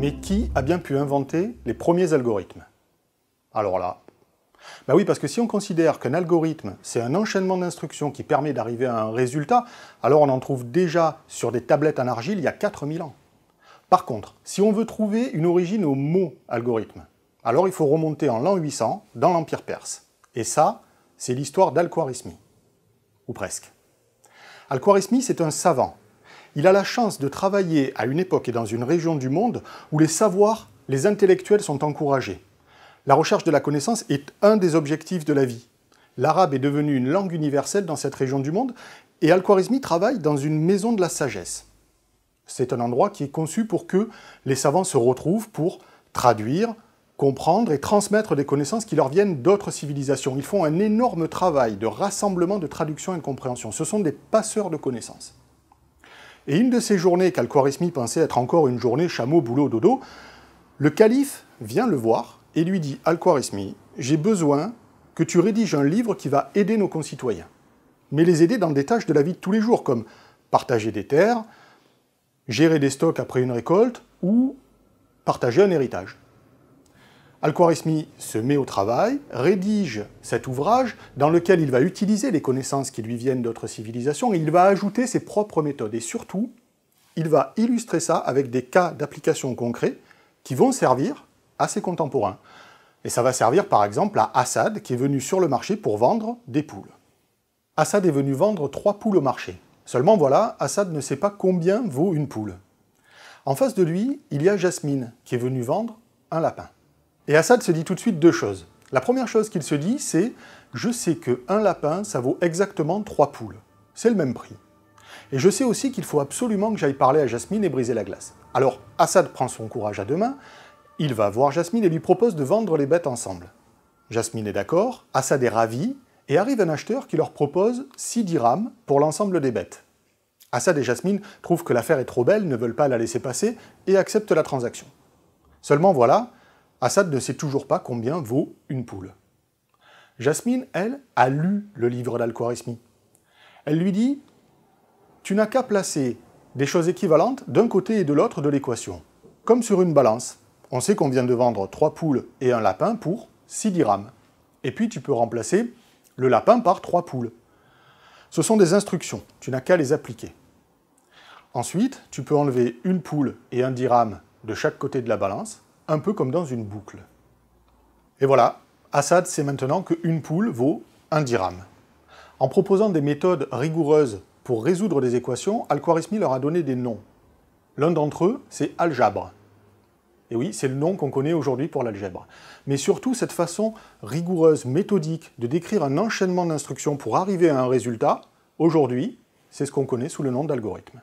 Mais qui a bien pu inventer les premiers algorithmes Alors là, bah oui, parce que si on considère qu'un algorithme, c'est un enchaînement d'instructions qui permet d'arriver à un résultat, alors on en trouve déjà sur des tablettes en argile il y a 4000 ans. Par contre, si on veut trouver une origine au mot algorithme, alors il faut remonter en l'an 800 dans l'Empire perse. Et ça, c'est l'histoire d'Al-Khwarizmi. Ou presque. Al-Khwarizmi, c'est un savant il a la chance de travailler à une époque et dans une région du monde où les savoirs, les intellectuels sont encouragés. La recherche de la connaissance est un des objectifs de la vie. L'arabe est devenu une langue universelle dans cette région du monde et Al-Khwarizmi travaille dans une maison de la sagesse. C'est un endroit qui est conçu pour que les savants se retrouvent pour traduire, comprendre et transmettre des connaissances qui leur viennent d'autres civilisations. Ils font un énorme travail de rassemblement, de traduction et de compréhension. Ce sont des passeurs de connaissances. Et une de ces journées qu'Al-Khwarizmi pensait être encore une journée chameau, boulot, dodo, le calife vient le voir et lui dit Al-Khwarizmi, j'ai besoin que tu rédiges un livre qui va aider nos concitoyens, mais les aider dans des tâches de la vie de tous les jours, comme partager des terres, gérer des stocks après une récolte ou partager un héritage. Al-Khwarizmi se met au travail, rédige cet ouvrage dans lequel il va utiliser les connaissances qui lui viennent d'autres civilisations et il va ajouter ses propres méthodes. Et surtout, il va illustrer ça avec des cas d'application concrets qui vont servir à ses contemporains. Et ça va servir par exemple à Assad qui est venu sur le marché pour vendre des poules. Assad est venu vendre trois poules au marché. Seulement voilà, Assad ne sait pas combien vaut une poule. En face de lui, il y a Jasmine qui est venue vendre un lapin. Et Assad se dit tout de suite deux choses. La première chose qu'il se dit, c'est je sais qu'un lapin, ça vaut exactement trois poules. C'est le même prix. Et je sais aussi qu'il faut absolument que j'aille parler à Jasmine et briser la glace. Alors Assad prend son courage à deux mains, il va voir Jasmine et lui propose de vendre les bêtes ensemble. Jasmine est d'accord, Assad est ravi, et arrive un acheteur qui leur propose 6 dirhams pour l'ensemble des bêtes. Assad et Jasmine trouvent que l'affaire est trop belle, ne veulent pas la laisser passer, et acceptent la transaction. Seulement voilà, Assad ne sait toujours pas combien vaut une poule. Jasmine, elle, a lu le livre d'Al-Khwarizmi. Elle lui dit Tu n'as qu'à placer des choses équivalentes d'un côté et de l'autre de l'équation. Comme sur une balance, on sait qu'on vient de vendre trois poules et un lapin pour 6 dirhams. Et puis tu peux remplacer le lapin par trois poules. Ce sont des instructions, tu n'as qu'à les appliquer. Ensuite, tu peux enlever une poule et un dirham de chaque côté de la balance, un peu comme dans une boucle. Et voilà, Assad sait maintenant qu'une poule vaut un dirham. En proposant des méthodes rigoureuses pour résoudre des équations, Al-Khwarizmi leur a donné des noms. L'un d'entre eux, c'est algèbre. Et oui, c'est le nom qu'on connaît aujourd'hui pour l'algèbre. Mais surtout, cette façon rigoureuse, méthodique de décrire un enchaînement d'instructions pour arriver à un résultat, aujourd'hui, c'est ce qu'on connaît sous le nom d'algorithme.